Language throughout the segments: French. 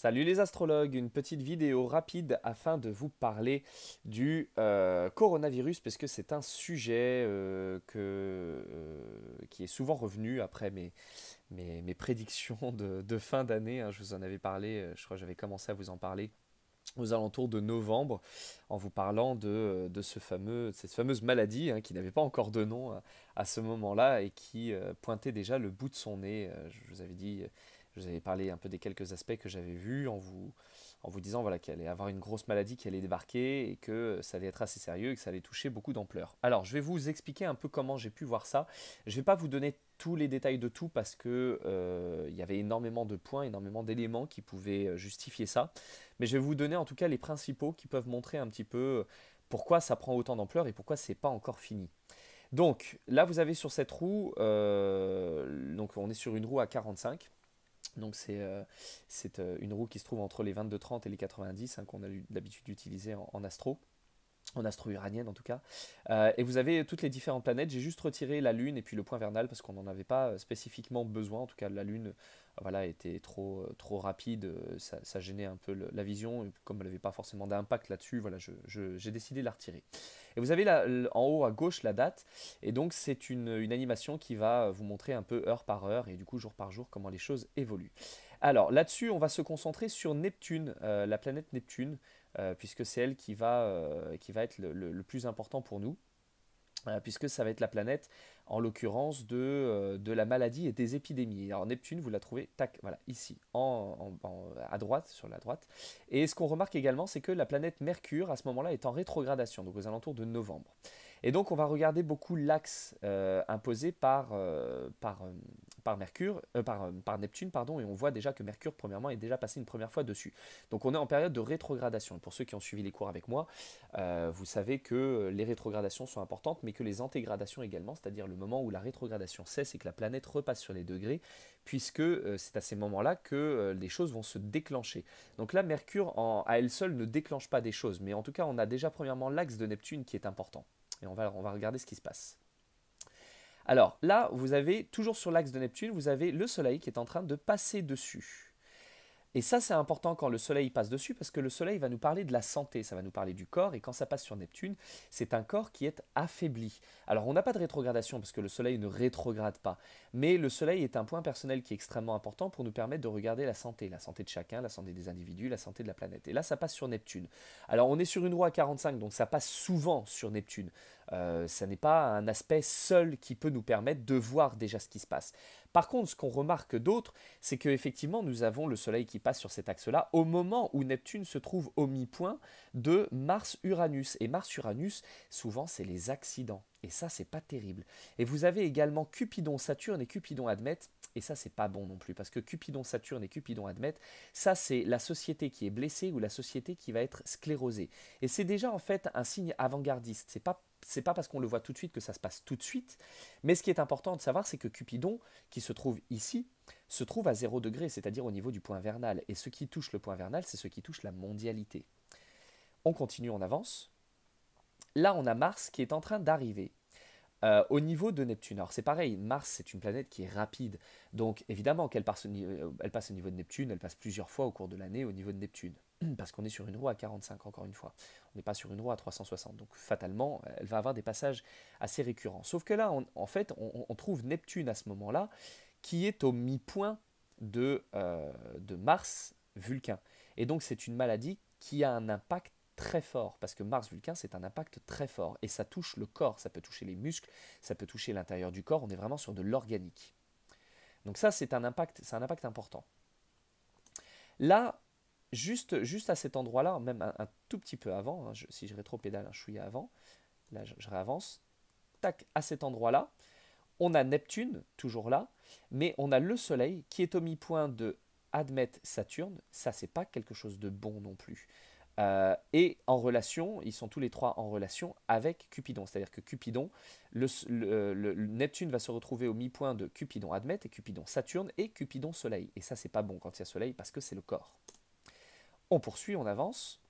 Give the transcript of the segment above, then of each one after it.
Salut les astrologues, une petite vidéo rapide afin de vous parler du euh, coronavirus parce que c'est un sujet euh, que, euh, qui est souvent revenu après mes, mes, prédictions de, fin d'année. Hein. je vous en avais parlé, je crois que j'avais commencé à vous en parler aux alentours de novembre en vous parlant de, ce fameux, cette fameuse maladie hein, qui n'avait pas encore de nom à, à ce moment-là et qui pointait déjà le bout de son nez. je vous avais dit je vous avais parlé un peu des quelques aspects que j'avais vus en vous, en vous disant voilà, qu'elle allait avoir une grosse maladie qui allait débarquer et que ça allait être assez sérieux et que ça allait toucher beaucoup d'ampleur. Alors, je vais vous expliquer un peu comment j'ai pu voir ça. Je ne vais pas vous donner tous les détails de tout parce que euh, y avait énormément de points, énormément d'éléments qui pouvaient euh, justifier ça. Mais je vais vous donner en tout cas les principaux qui peuvent montrer un petit peu euh, pourquoi ça prend autant d'ampleur et pourquoi ce n'est pas encore fini. Donc là vous avez sur cette roue, donc on est sur une roue à 45. Donc c'est euh, euh, une roue qui se trouve entre les 22-30 et les 90 hein, qu'on a l'habitude d'utiliser en, astro, en astro uranienne en tout cas. Euh, et vous avez toutes les différentes planètes. J'ai juste retiré la Lune et puis le point vernal parce qu'on n'en avait pas spécifiquement besoin. En tout cas la Lune, voilà, était trop, euh, trop rapide, euh, ça, gênait un peu la vision, comme elle n'avait pas forcément d'impact là-dessus, voilà, j'ai décidé de la retirer. Et vous avez là, en haut à gauche la date, et donc c'est une, animation qui va euh, vous montrer un peu heure par heure, et du coup jour par jour, comment les choses évoluent. Alors là-dessus, on va se concentrer sur Neptune, la planète Neptune, puisque c'est elle qui va, qui va être le plus important pour nous. Euh, puisque ça va être la planète, en l'occurrence, euh, de, la maladie et des épidémies. Alors Neptune, vous la trouvez, tac, voilà, ici, en, à droite, sur la droite. Et ce qu'on remarque également, c'est que la planète Mercure, à ce moment-là, est en rétrogradation, donc aux alentours de novembre. Et donc, on va regarder beaucoup l'axe euh, imposé par, par, par, Mercure, euh, euh, par, Neptune, pardon, et on voit déjà que Mercure, premièrement, est déjà passé une première fois dessus. Donc on est en période de rétrogradation. Pour ceux qui ont suivi les cours avec moi, euh, vous savez que les rétrogradations sont importantes, mais que les antégradations également, c'est-à-dire le moment où la rétrogradation cesse et que la planète repasse sur les degrés, puisque c'est à ces moments-là que les choses vont se déclencher. Donc là, Mercure, à elle seule, ne déclenche pas des choses, mais en tout cas, on a déjà premièrement l'axe de Neptune qui est important. Et on va, on va regarder ce qui se passe. Alors là, vous avez toujours sur l'axe de Neptune, vous avez le Soleil qui est en train de passer dessus. Et ça, c'est important quand le Soleil passe dessus, parce que le Soleil va nous parler de la santé, ça va nous parler du corps, et quand ça passe sur Neptune, c'est un corps qui est affaibli. Alors, on n'a pas de rétrogradation, parce que le Soleil ne rétrograde pas, mais le Soleil est un point personnel qui est extrêmement important pour nous permettre de regarder la santé, la santé de chacun, la santé des individus, la santé de la planète. Et là, ça passe sur Neptune. Alors, on est sur une roue à 45, donc ça passe souvent sur Neptune. Euh, ça n'est pas un aspect seul qui peut nous permettre de voir déjà ce qui se passe. Par contre, ce qu'on remarque d'autre, c'est qu'effectivement, nous avons le Soleil qui passe sur cet axe-là au moment où Neptune se trouve au mi-point de Mars-Uranus. Et Mars-Uranus, souvent, c'est les accidents. Et ça, c'est pas terrible. Et vous avez également Cupidon, Saturne et Cupidon Admet. Et ça, c'est pas bon non plus, parce que Cupidon, Saturne et Cupidon Admet, ça, c'est la société qui est blessée ou la société qui va être sclérosée. Et c'est déjà en fait un signe avant-gardiste. C'est pas c'est pas parce qu'on le voit tout de suite que ça se passe tout de suite. Mais ce qui est important de savoir, c'est que Cupidon, qui se trouve ici, se trouve à 0 degré, c'est-à-dire au niveau du point vernal. Et ce qui touche le point vernal, c'est ce qui touche la mondialité. On continue, on avance. Là, on a Mars qui est en train d'arriver. Euh, au niveau de Neptune, alors c'est pareil, Mars c'est une planète qui est rapide, donc évidemment qu'elle passe au euh, niveau de Neptune, elle passe plusieurs fois au cours de l'année au niveau de Neptune. parce qu'on est sur une roue à 45 encore une fois. On n'est pas sur une roue à 360. Donc fatalement, elle va avoir des passages assez récurrents. Sauf que là, en fait, on, trouve Neptune à ce moment-là, qui est au mi-point de, euh, de Mars-Vulcain. Et donc c'est une maladie qui a un impact très fort, parce que Mars-Vulcain, c'est un impact très fort. Et ça touche le corps, ça peut toucher les muscles, ça peut toucher l'intérieur du corps. On est vraiment sur de l'organique. Donc ça, c'est un impact, c'est un impact important. Là, juste, à cet endroit-là, même un, tout petit peu avant, hein, si hein, je rétro-pédale un chouïa avant, là je, réavance, tac, à cet endroit-là, on a Neptune, toujours là, mais on a le Soleil qui est au mi-point de admettre Saturne, ça c'est pas quelque chose de bon non plus. Euh, et en relation, ils sont tous les trois en relation avec Cupidon. C'est-à-dire que Cupidon, le, Neptune va se retrouver au mi-point de Cupidon Admet et Cupidon Saturne et Cupidon Soleil. Et ça, c'est pas bon quand il y a Soleil parce que c'est le corps. On poursuit, on avance.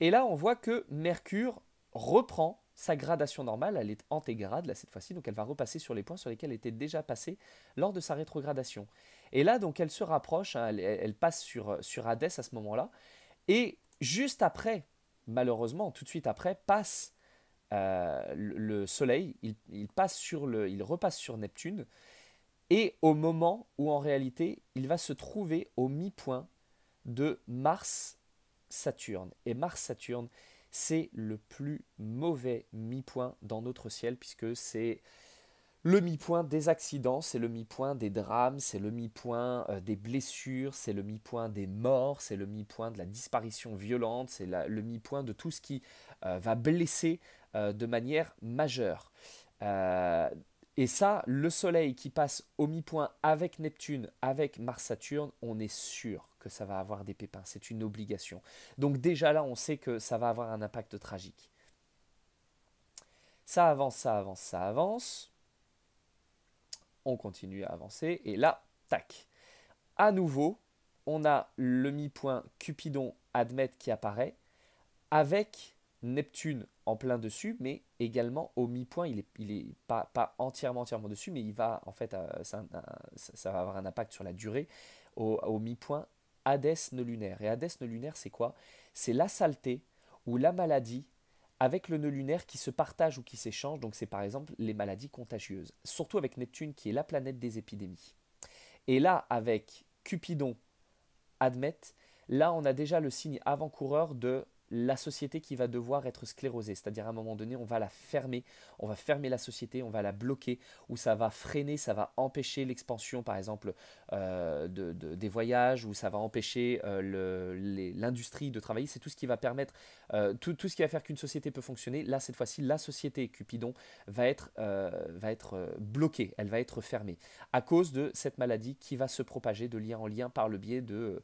Et là, on voit que Mercure reprend sa gradation normale, elle est antégrade là cette fois-ci, donc elle va repasser sur les points sur lesquels elle était déjà passée lors de sa rétrogradation. Et là, donc elle se rapproche, hein. elle, passe sur, sur Hadès à ce moment-là, et juste après, malheureusement, tout de suite après, passe euh, le, Soleil, passe sur le, il repasse sur Neptune, et au moment où en réalité il va se trouver au mi-point de Mars-Saturne. Et Mars-Saturne, c'est le plus mauvais mi-point dans notre ciel puisque c'est le mi-point des accidents, c'est le mi-point des drames, c'est le mi-point euh, des blessures, c'est le mi-point des morts, c'est le mi-point de la disparition violente, c'est le mi-point de tout ce qui euh, va blesser euh, de manière majeure. Et ça, le Soleil qui passe au mi-point avec Neptune, avec Mars-Saturne, on est sûr que ça va avoir des pépins. C'est une obligation. Donc déjà là, on sait que ça va avoir un impact tragique. Ça avance, ça avance, ça avance. On continue à avancer. Et là, tac. À nouveau, on a le mi-point Cupidon-Admet qui apparaît avec Neptune en plein dessus, mais également au mi-point. Il n'est est pas, entièrement, entièrement dessus, mais il va en fait, euh, ça, va avoir un impact sur la durée. Au, mi-point, Hades, ne lunaire. Et Hades, ne lunaire, c'est quoi C'est la saleté ou la maladie avec le nœud lunaire qui se partage ou qui s'échange. Donc c'est par exemple les maladies contagieuses, surtout avec Neptune qui est la planète des épidémies. Et là, avec Cupidon, Admet, là on a déjà le signe avant-coureur de la société qui va devoir être sclérosée. C'est-à-dire à un moment donné, on va la fermer, on va fermer la société, on va la bloquer, où ça va freiner, ça va empêcher l'expansion, par exemple, euh, de, des voyages, ou ça va empêcher euh, l'industrie de travailler. C'est tout ce qui va permettre, euh, tout, tout, ce qui va faire qu'une société peut fonctionner. Là, cette fois-ci, la société Cupidon va être, va être bloquée, elle va être fermée, à cause de cette maladie qui va se propager de lien en lien par le biais de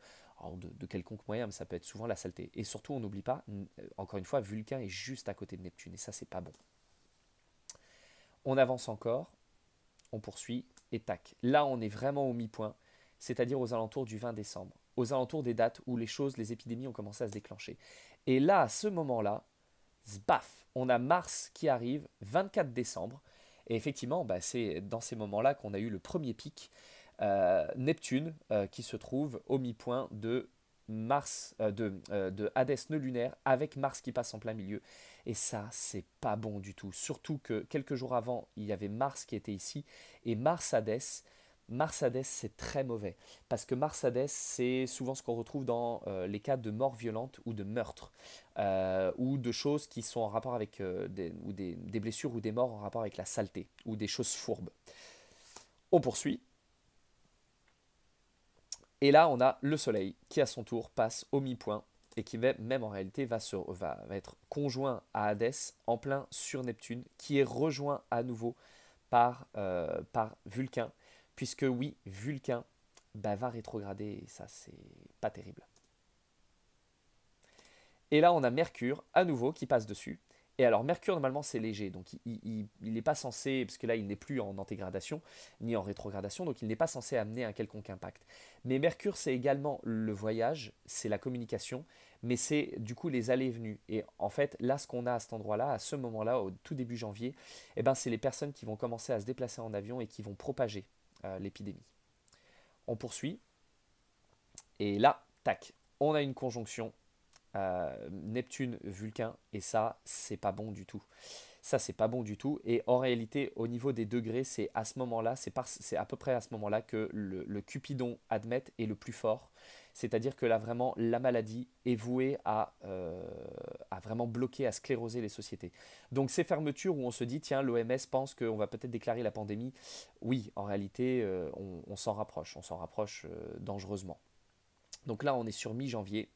de, quelconque moyen, mais ça peut être souvent la saleté. Et surtout, on n'oublie pas, euh, encore une fois, Vulcain est juste à côté de Neptune, et ça, c'est pas bon. On avance encore, on poursuit, et tac. Là, on est vraiment au mi-point, c'est-à-dire aux alentours du 20 décembre, aux alentours des dates où les choses, les épidémies ont commencé à se déclencher. Et là, à ce moment-là, zbaf, on a Mars qui arrive, 24 décembre, et effectivement, bah, c'est dans ces moments-là qu'on a eu le premier pic. Euh, Neptune euh, qui se trouve au mi-point de Mars, euh, de, Hadès nœud lunaire avec Mars qui passe en plein milieu. Et ça, c'est pas bon du tout. Surtout que quelques jours avant, il y avait Mars qui était ici et Mars Hadès. Mars Hadès, c'est très mauvais parce que Mars Hadès, c'est souvent ce qu'on retrouve dans les cas de mort violente ou de meurtre ou de choses qui sont en rapport avec ou des, des blessures ou des morts en rapport avec la saleté ou des choses fourbes. On poursuit. Et là, on a le Soleil qui, à son tour, passe au mi-point et qui même en réalité va, être conjoint à Hadès en plein sur Neptune, qui est rejoint à nouveau par, euh, Vulcain, puisque oui, Vulcain va rétrograder, et ça c'est pas terrible. Et là, on a Mercure à nouveau qui passe dessus et alors Mercure, normalement, c'est léger, donc il n'est pas censé, parce que là, il n'est plus en antégradation, ni en rétrogradation, donc il n'est pas censé amener un quelconque impact. Mais Mercure, c'est également le voyage, c'est la communication, mais c'est du coup les allées et venues. Et en fait, là, ce qu'on a à cet endroit-là, à ce moment-là, au tout début janvier, eh ben, c'est les personnes qui vont commencer à se déplacer en avion et qui vont propager euh, l'épidémie. On poursuit. Et là, tac, on a une conjonction euh, Neptune, Vulcain, et ça, c'est pas bon du tout. Ça, c'est pas bon du tout. Et en réalité, au niveau des degrés, c'est à ce moment-là, c'est à peu près à ce moment-là que le, Cupidon Admet est le plus fort. C'est-à-dire que là, vraiment, la maladie est vouée à, euh, à, vraiment bloquer, à scléroser les sociétés. Donc ces fermetures où on se dit, tiens, l'OMS pense qu'on va peut-être déclarer la pandémie, oui, en réalité, euh, on, s'en rapproche, on s'en rapproche dangereusement. Donc là, on est sur mi-janvier,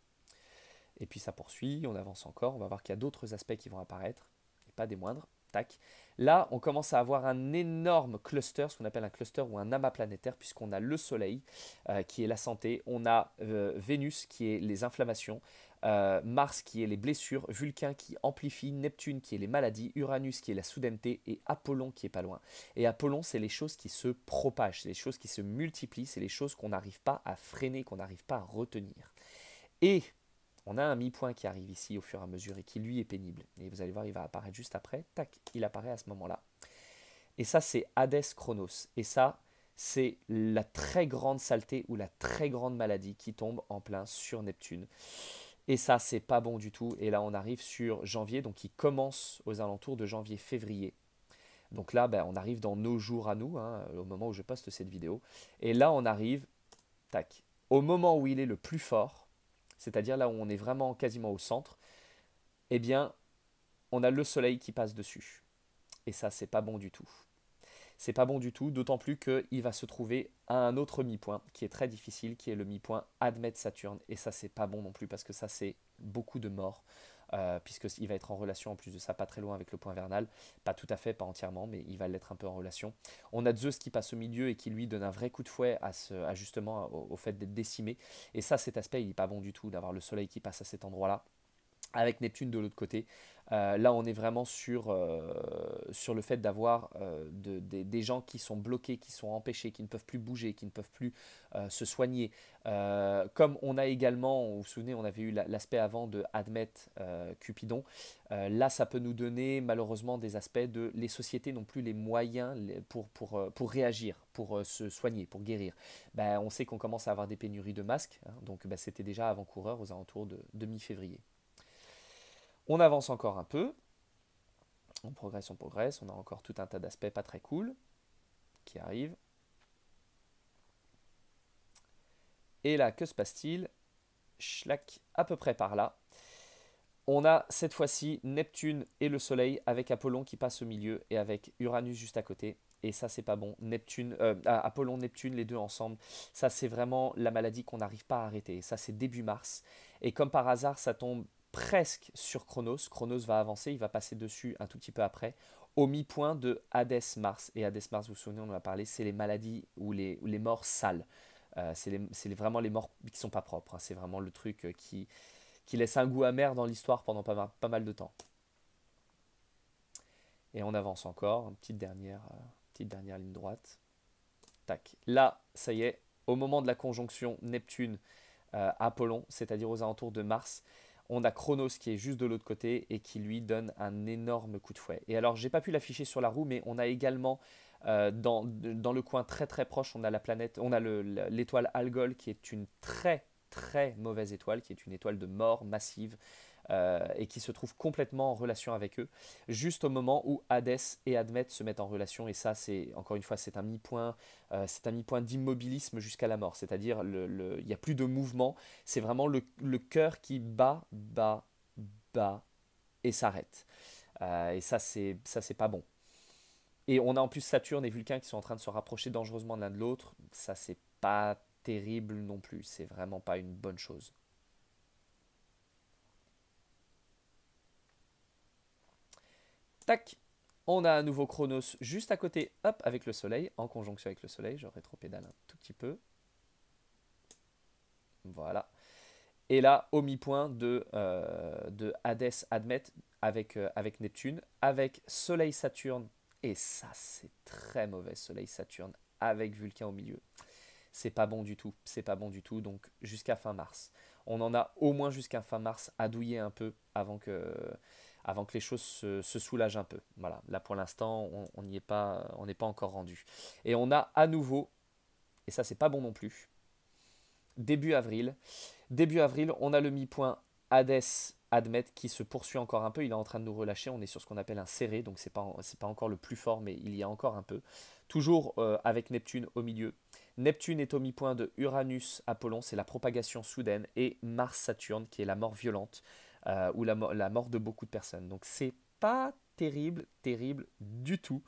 et puis ça poursuit, on avance encore, on va voir qu'il y a d'autres aspects qui vont apparaître, et pas des moindres. Tac. Là, on commence à avoir un énorme cluster, ce qu'on appelle un cluster ou un amas planétaire, puisqu'on a le Soleil euh, qui est la santé, on a euh, Vénus qui est les inflammations, euh, Mars qui est les blessures, Vulcain qui amplifie, Neptune qui est les maladies, Uranus qui est la soudaineté et Apollon qui est pas loin. Et Apollon, c'est les choses qui se propagent, c'est les choses qui se multiplient, c'est les choses qu'on n'arrive pas à freiner, qu'on n'arrive pas à retenir. Et on a un mi-point qui arrive ici au fur et à mesure et qui lui est pénible. Et vous allez voir, il va apparaître juste après. Tac, il apparaît à ce moment-là. Et ça, c'est Hades Chronos. Et ça, c'est la très grande saleté ou la très grande maladie qui tombe en plein sur Neptune. Et ça, c'est pas bon du tout. Et là, on arrive sur janvier, donc il commence aux alentours de janvier-février. Donc là, ben, on arrive dans nos jours à nous, hein, au moment où je poste cette vidéo. Et là, on arrive, tac, au moment où il est le plus fort, c'est-à-dire là où on est vraiment quasiment au centre, eh bien, on a le soleil qui passe dessus. Et ça, c'est pas bon du tout. C'est pas bon du tout, d'autant plus qu'il va se trouver à un autre mi-point qui est très difficile, qui est le mi-point Admet Saturne. Et ça, c'est pas bon non plus, parce que ça, c'est beaucoup de morts. Euh, puisqu'il va être en relation en plus de ça, pas très loin avec le point vernal, pas tout à fait, pas entièrement, mais il va l'être un peu en relation. On a Zeus qui passe au milieu et qui lui donne un vrai coup de fouet à, ce, ajustement justement au, au fait d'être décimé, et ça cet aspect il n'est pas bon du tout, d'avoir le soleil qui passe à cet endroit-là avec Neptune de l'autre côté. Euh, là, on est vraiment sur, euh, sur le fait d'avoir euh, des gens qui sont bloqués, qui sont empêchés, qui ne peuvent plus bouger, qui ne peuvent plus se soigner. comme on a également, vous vous souvenez, on avait eu l'aspect avant de admettre Cupidon. là, ça peut nous donner malheureusement des aspects de les sociétés n'ont plus les moyens pour, pour, pour réagir, pour se soigner, pour guérir. Ben, on sait qu'on commence à avoir des pénuries de masques, hein. donc ben, c'était déjà avant-coureur aux alentours de, de mi-février. On avance encore un peu. On progresse, on progresse. On a encore tout un tas d'aspects pas très cool qui arrivent. Et là, que se passe-t-il Schlack à peu près par là. On a cette fois-ci Neptune et le Soleil avec Apollon qui passe au milieu et avec Uranus juste à côté. Et ça, c'est pas bon. Neptune, euh, ah, Apollon, Neptune, les deux ensemble, ça, c'est vraiment la maladie qu'on n'arrive pas à arrêter. Ça, c'est début mars. Et comme par hasard, ça tombe presque sur Chronos. Chronos va avancer, il va passer dessus un tout petit peu après, au mi-point de Hadès-Mars. Et Hadès-Mars, vous vous souvenez, on en a parlé, c'est les maladies ou les, les morts sales. Euh, c'est vraiment les morts qui sont pas propres. Hein. C'est vraiment le truc euh, qui, qui laisse un goût amer dans l'histoire pendant pas mal, pas mal de temps. Et on avance encore, une petite dernière, euh, petite dernière ligne droite. Tac. Là, ça y est, au moment de la conjonction Neptune-Apollon, c'est-à-dire aux alentours de Mars, on a Chronos qui est juste de l'autre côté et qui lui donne un énorme coup de fouet. Et alors, j'ai pas pu l'afficher sur la roue, mais on a également euh, dans, dans, le coin très très proche, on a la planète, on a l'étoile Algol qui est une très très mauvaise étoile, qui est une étoile de mort massive euh, et qui se trouve complètement en relation avec eux, juste au moment où Hadès et Admet se mettent en relation. Et ça, c'est encore une fois, c'est un mi-point, euh, c'est un mi-point d'immobilisme jusqu'à la mort. C'est-à-dire, il n'y a plus de mouvement. C'est vraiment le, cœur qui bat, bat, bat et s'arrête. Euh, et ça, c'est ça, c'est pas bon. Et on a en plus Saturne et Vulcain qui sont en train de se rapprocher dangereusement l'un de l'autre. Ça, c'est pas terrible non plus. C'est vraiment pas une bonne chose. Tac On a à nouveau Chronos juste à côté, hop, avec le soleil, en conjonction avec le soleil. Je rétropédale un tout petit peu. Voilà. Et là, au mi-point de, euh, de Hades Admet avec, euh, avec Neptune, avec Soleil-Saturne. Et ça, c'est très mauvais, Soleil-Saturne, avec Vulcain au milieu. C'est pas bon du tout, c'est pas bon du tout, donc jusqu'à fin mars. On en a au moins jusqu'à fin mars à douiller un peu avant que, avant que les choses se, soulagent un peu. Voilà, là pour l'instant, on n'est est pas, on n'est pas encore rendu. Et on a à nouveau, et ça c'est pas bon non plus, début avril. Début avril, on a le mi-point Hades Admet qui se poursuit encore un peu. Il est en train de nous relâcher. On est sur ce qu'on appelle un serré, donc c'est pas pas encore le plus fort, mais il y a encore un peu. Toujours euh, avec Neptune au milieu. Neptune est au mi-point de Uranus Apollon, c'est la propagation soudaine, et Mars Saturne qui est la mort violente euh, ou la, mort de beaucoup de personnes. Donc c'est pas terrible, terrible du tout.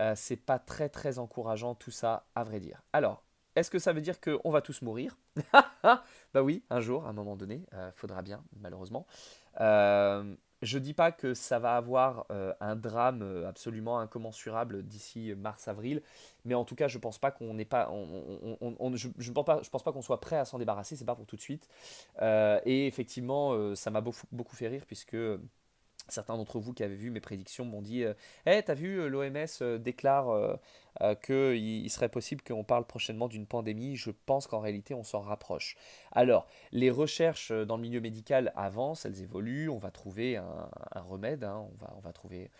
Euh, c'est pas très très encourageant tout ça, à vrai dire. Alors, est-ce que ça veut dire qu'on va tous mourir Bah oui, un jour, à un moment donné, euh, faudra bien, malheureusement. Euh, je dis pas que ça va avoir euh, un drame euh, absolument incommensurable d'ici mars-avril, mais en tout cas, je pense pas qu'on n'est pas, je, ne pense pas, je pense pas qu'on soit prêt à s'en débarrasser. C'est pas pour tout de suite. Euh, et effectivement, ça m'a beaucoup, fait rire puisque certains d'entre vous qui avaient vu mes prédictions m'ont dit Eh, tu t'as vu, euh, l'OMS euh, déclare euh, que il qu'il serait possible qu'on parle prochainement d'une pandémie. Je pense qu'en réalité, on s'en rapproche. Alors, les recherches dans le milieu médical avancent, elles évoluent. On va trouver un, remède, hein. on, va, on va trouver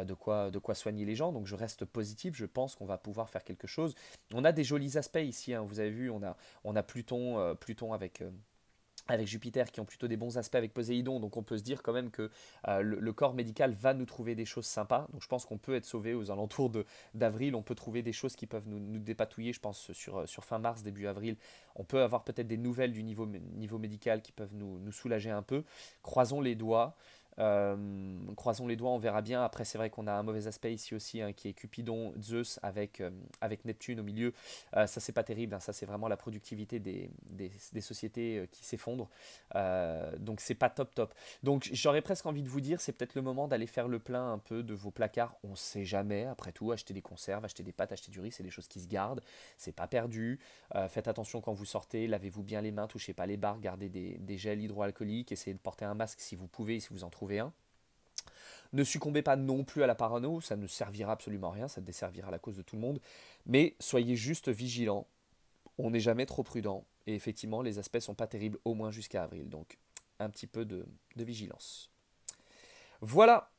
de quoi, de quoi soigner les gens. Donc, je reste positif. Je pense qu'on va pouvoir faire quelque chose. On a des jolis aspects ici. Hein. Vous avez vu, on a, on a Pluton, Pluton avec avec Jupiter qui ont plutôt des bons aspects avec Poséidon, donc on peut se dire quand même que euh, le, corps médical va nous trouver des choses sympas. Donc je pense qu'on peut être sauvé aux alentours de d'avril, on peut trouver des choses qui peuvent nous, dépatouiller, je pense sur, euh, sur fin mars, début avril. On peut avoir peut-être des nouvelles du niveau, niveau médical qui peuvent nous, nous soulager un peu. Croisons les doigts. Euh, croisons les doigts, on verra bien. Après, c'est vrai qu'on a un mauvais aspect ici aussi, hein, qui est Cupidon, Zeus avec, euh, avec Neptune au milieu. Euh, ça, c'est pas terrible. Hein. Ça, c'est vraiment la productivité des, sociétés qui s'effondrent. donc, c'est pas top top. Donc, j'aurais presque envie de vous dire, c'est peut-être le moment d'aller faire le plein un peu de vos placards. On sait jamais, après tout, acheter des conserves, acheter des pâtes, acheter du riz, c'est des choses qui se gardent. C'est pas perdu. faites attention quand vous sortez, lavez-vous bien les mains, touchez pas les barres, gardez des, des gels hydroalcooliques, essayez de porter un masque si vous pouvez, si vous en trouvez rien. Ne succombez pas non plus à la parano, ça ne servira absolument rien, ça desservira la cause de tout le monde, mais soyez juste vigilants. On n'est jamais trop prudent, et effectivement, les aspects ne sont pas terribles, au moins jusqu'à avril, donc un petit peu de vigilance. Voilà